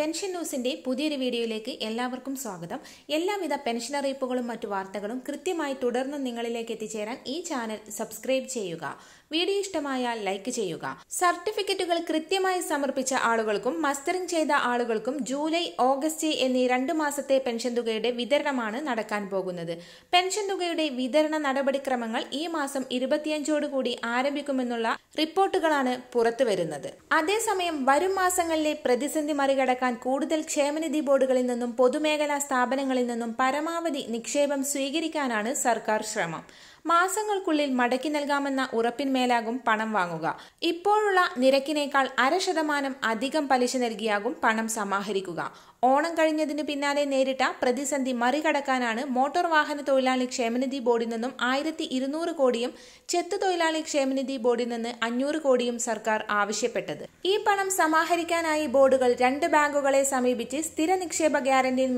pension ന്യൂസിന്റെ പുതിയൊരു വീഡിയോയിലേക്ക് എല്ലാവർക്കും സ്വാഗതം എല്ലാവിധ പെൻഷൻ അറിയിപ്പുകളും മറ്റു വാർത്തകളും കൃത്യമായി തുടർന്ന് നിങ്ങളിലേക്ക് എത്തിച്ചേരാൻ ഈ ചാനൽ സബ്സ്ക്രൈബ് ചെയ്യുക വീഡിയോ ഇഷ്ടമായാൽ ലൈക്ക് ചെയ്യുക സർട്ടിഫിക്കറ്റുകൾ കൃത്യമായി സമർപ്പിച്ച ആളുകൾക്കും മസ്റ്ററിംഗ് ചെയ്ത ആളുകൾക്കും ജൂലൈ ഓഗസ്റ്റ് എന്നീ രണ്ട് മാസത്തെ പെൻഷൻ തുകയുടെ വിതരണമാണ് നടക്കാൻ പോകുന്നത് പെൻഷൻ തുകയുടെ വിതരണ നടപടിക്രമങ്ങൾ ഈ മാസം ഇരുപത്തിയഞ്ചോടുകൂടി ആരംഭിക്കുമെന്നുള്ള റിപ്പോർട്ടുകളാണ് പുറത്തുവരുന്നത് അതേസമയം വരും മാസങ്ങളിലെ പ്രതിസന്ധി മറികടക്കാൻ മറികടക്കാൻ കൂടുതൽ ക്ഷേമനിധി ബോർഡുകളിൽ നിന്നും പൊതുമേഖലാ സ്ഥാപനങ്ങളിൽ നിന്നും പരമാവധി നിക്ഷേപം സ്വീകരിക്കാനാണ് സർക്കാർ ശ്രമം മാസങ്ങൾക്കുള്ളിൽ മടക്കി നൽകാമെന്ന ഉറപ്പിന്മേലാകും പണം വാങ്ങുക ഇപ്പോഴുള്ള നിരക്കിനേക്കാൾ അര ശതമാനം അധികം പലിശ നൽകിയാകും പണം സമാഹരിക്കുക ഓണം കഴിഞ്ഞതിന് പിന്നാലെ നേരിട്ട പ്രതിസന്ധി മറികടക്കാനാണ് മോട്ടോർ വാഹന തൊഴിലാളി ക്ഷേമനിധി ബോർഡിൽ നിന്നും ആയിരത്തി ഇരുന്നൂറ് കോടിയും ചെത്ത് തൊഴിലാളി ക്ഷേമനിധി ബോർഡിൽ നിന്ന് അഞ്ഞൂറ് കോടിയും സർക്കാർ ആവശ്യപ്പെട്ടത് ഈ പണം സമാഹരിക്കാനായി ബോർഡുകൾ രണ്ട് ബാങ്കുകളെ സമീപിച്ച് സ്ഥിര നിക്ഷേപ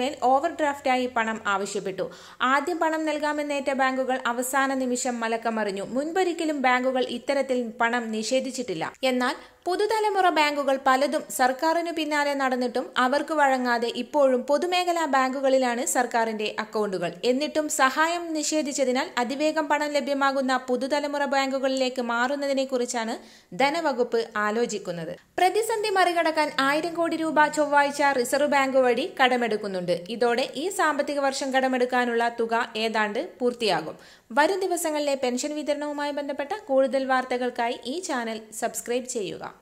മേൽ ഓവർ ഡ്രാഫ്റ്റായി പണം ആവശ്യപ്പെട്ടു ആദ്യം പണം നൽകാമെന്നേറ്റ ബാങ്കുകൾ അവസാന നിമിഷം മലക്കമറിഞ്ഞു മുൻപൊരിക്കലും ബാങ്കുകൾ ഇത്തരത്തിൽ പണം നിഷേധിച്ചിട്ടില്ല എന്നാൽ പുതുതലമുറ ബാങ്കുകൾ പലതും സർക്കാരിനു പിന്നാലെ നടന്നിട്ടും അവർക്ക് വഴങ്ങാതെ ഇപ്പോഴും പൊതുമേഖലാ ബാങ്കുകളിലാണ് സർക്കാരിന്റെ അക്കൗണ്ടുകൾ എന്നിട്ടും സഹായം നിഷേധിച്ചതിനാൽ അതിവേഗം പണം ലഭ്യമാകുന്ന പുതുതലമുറ ബാങ്കുകളിലേക്ക് മാറുന്നതിനെക്കുറിച്ചാണ് ധനവകുപ്പ് ആലോചിക്കുന്നത് പ്രതിസന്ധി മറികടക്കാൻ ആയിരം കോടി രൂപ ചൊവ്വാഴ്ച റിസർവ് ബാങ്ക് വഴി കടമെടുക്കുന്നുണ്ട് ഇതോടെ ഈ സാമ്പത്തിക വർഷം കടമെടുക്കാനുള്ള തുക ഏതാണ്ട് പൂർത്തിയാകും വരും ദിവസങ്ങളിലെ പെൻഷൻ വിതരണവുമായി ബന്ധപ്പെട്ട കൂടുതൽ വാർത്തകൾക്കായി ഈ ചാനൽ സബ്സ്ക്രൈബ് ചെയ്യുക